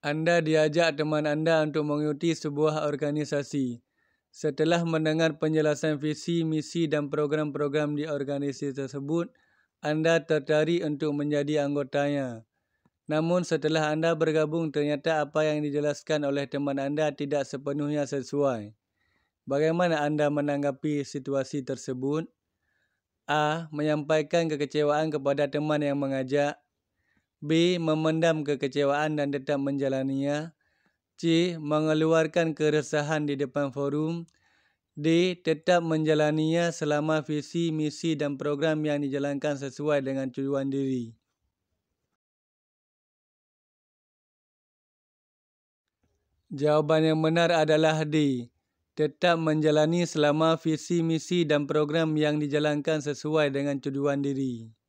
Anda diajak teman Anda untuk mengikuti sebuah organisasi. Setelah mendengar penjelasan visi, misi, dan program-program di organisasi tersebut, Anda tertarik untuk menjadi anggotanya. Namun setelah Anda bergabung, ternyata apa yang dijelaskan oleh teman Anda tidak sepenuhnya sesuai. Bagaimana Anda menanggapi situasi tersebut? A. Menyampaikan kekecewaan kepada teman yang mengajak. B. Memendam kekecewaan dan tetap menjalaninya. C. Mengeluarkan keresahan di depan forum. D. Tetap menjalaninya selama visi, misi dan program yang dijalankan sesuai dengan tujuan diri. Jawaban yang benar adalah D. Tetap menjalani selama visi, misi dan program yang dijalankan sesuai dengan tujuan diri.